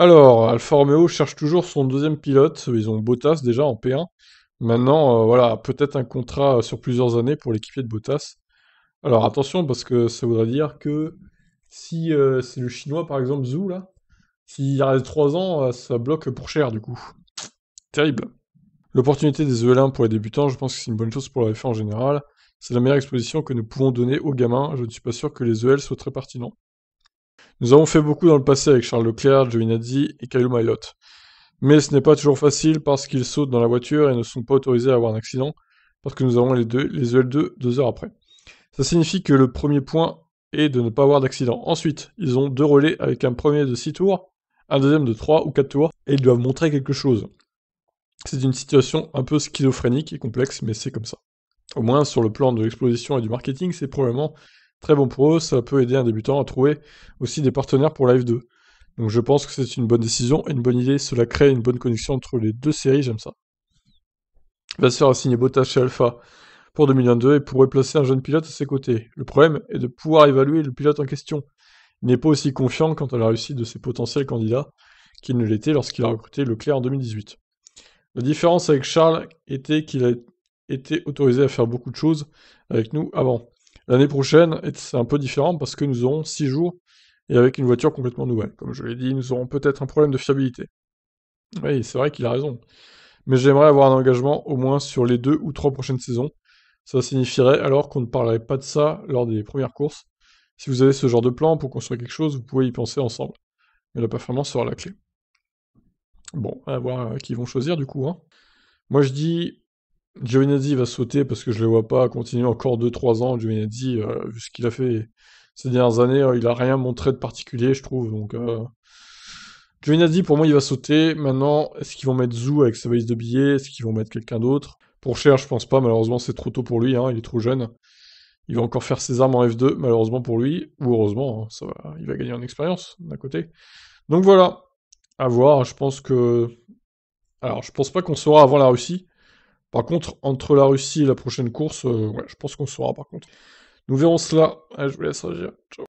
Alors, Alfa Romeo cherche toujours son deuxième pilote. Ils ont Bottas déjà en P1. Maintenant, euh, voilà, peut-être un contrat sur plusieurs années pour l'équipier de Bottas. Alors attention, parce que ça voudrait dire que si euh, c'est le chinois, par exemple, Zhu, là, s'il reste 3 ans, euh, ça bloque pour cher, du coup. Terrible. L'opportunité des EL1 pour les débutants, je pense que c'est une bonne chose pour la en général. C'est la meilleure exposition que nous pouvons donner aux gamins. Je ne suis pas sûr que les EL soient très pertinents. Nous avons fait beaucoup dans le passé avec Charles Leclerc, Giovinazzi et Kylo Mylot. Mais ce n'est pas toujours facile parce qu'ils sautent dans la voiture et ne sont pas autorisés à avoir un accident, parce que nous avons les, deux, les EL2 deux heures après. Ça signifie que le premier point est de ne pas avoir d'accident. Ensuite, ils ont deux relais avec un premier de 6 tours, un deuxième de 3 ou 4 tours, et ils doivent montrer quelque chose. C'est une situation un peu schizophrénique et complexe, mais c'est comme ça. Au moins, sur le plan de l'exposition et du marketing, c'est probablement très bon pour eux, ça peut aider un débutant à trouver aussi des partenaires pour la F2. Donc je pense que c'est une bonne décision, et une bonne idée, cela crée une bonne connexion entre les deux séries, j'aime ça. Vasseur a signé Bottas chez Alpha pour 2022 et pourrait placer un jeune pilote à ses côtés. Le problème est de pouvoir évaluer le pilote en question. Il n'est pas aussi confiant quant à la réussite de ses potentiels candidats qu'il ne l'était lorsqu'il a recruté Leclerc en 2018. La différence avec Charles était qu'il a été autorisé à faire beaucoup de choses avec nous avant. L'année prochaine, c'est un peu différent parce que nous aurons 6 jours et avec une voiture complètement nouvelle. Comme je l'ai dit, nous aurons peut-être un problème de fiabilité. Oui, c'est vrai qu'il a raison. Mais j'aimerais avoir un engagement au moins sur les deux ou trois prochaines saisons. Ça signifierait alors qu'on ne parlerait pas de ça lors des premières courses. Si vous avez ce genre de plan pour construire quelque chose, vous pouvez y penser ensemble. Mais la performance sera la clé. Bon, à voir euh, qui vont choisir du coup. Hein. Moi je dis Giovinazzi va sauter parce que je ne le vois pas continuer encore 2-3 ans. Giovinazzi, euh, vu ce qu'il a fait ces dernières années, euh, il n'a rien montré de particulier, je trouve. Donc, euh, Giovinazzi, pour moi, il va sauter. Maintenant, est-ce qu'ils vont mettre Zou avec sa valise de billets Est-ce qu'ils vont mettre quelqu'un d'autre Pour Cher, je pense pas. Malheureusement, c'est trop tôt pour lui. Hein. il est trop jeune. Il va encore faire ses armes en F2, malheureusement pour lui. Ou heureusement, hein, ça il va gagner en expérience d'un côté. Donc voilà. À voir. Je pense que. Alors, je pense pas qu'on saura avant la Russie. Par contre, entre la Russie et la prochaine course, euh, je pense qu'on saura par contre. Nous verrons cela. je vous laisse réagir. Ciao.